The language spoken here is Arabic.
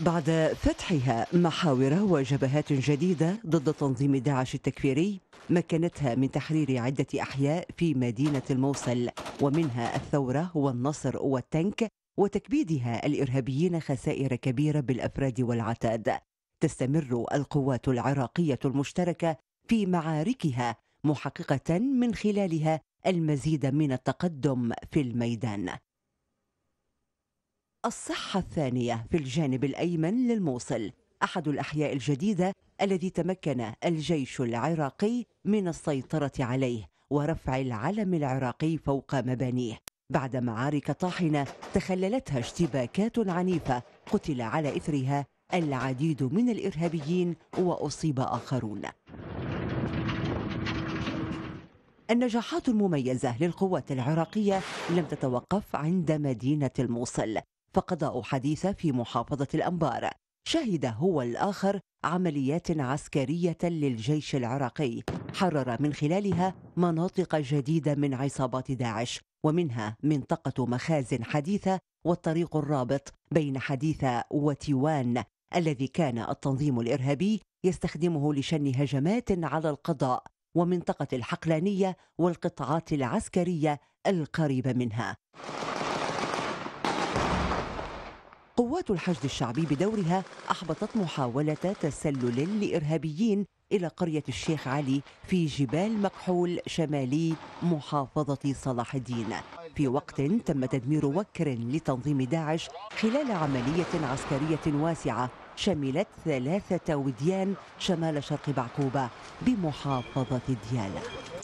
بعد فتحها محاور وجبهات جديدة ضد تنظيم داعش التكفيري مكنتها من تحرير عدة أحياء في مدينة الموصل ومنها الثورة والنصر والتنك وتكبيدها الإرهابيين خسائر كبيرة بالأفراد والعتاد تستمر القوات العراقية المشتركة في معاركها محققة من خلالها المزيد من التقدم في الميدان الصحة الثانية في الجانب الأيمن للموصل أحد الأحياء الجديدة الذي تمكن الجيش العراقي من السيطرة عليه ورفع العلم العراقي فوق مبانيه بعد معارك طاحنة تخللتها اشتباكات عنيفة قتل على إثرها العديد من الإرهابيين وأصيب آخرون النجاحات المميزة للقوات العراقية لم تتوقف عند مدينة الموصل فقضاء حديثة في محافظة الأنبار شهد هو الآخر عمليات عسكرية للجيش العراقي حرر من خلالها مناطق جديدة من عصابات داعش ومنها منطقة مخازن حديثة والطريق الرابط بين حديثة وتيوان الذي كان التنظيم الإرهابي يستخدمه لشن هجمات على القضاء ومنطقة الحقلانية والقطعات العسكرية القريبة منها قوات الحشد الشعبي بدورها أحبطت محاولة تسلل لإرهابيين إلى قرية الشيخ علي في جبال مكحول شمالي محافظة صلاح الدين في وقت تم تدمير وكر لتنظيم داعش خلال عملية عسكرية واسعة شملت ثلاثة وديان شمال شرق بعقوبة بمحافظة ديالى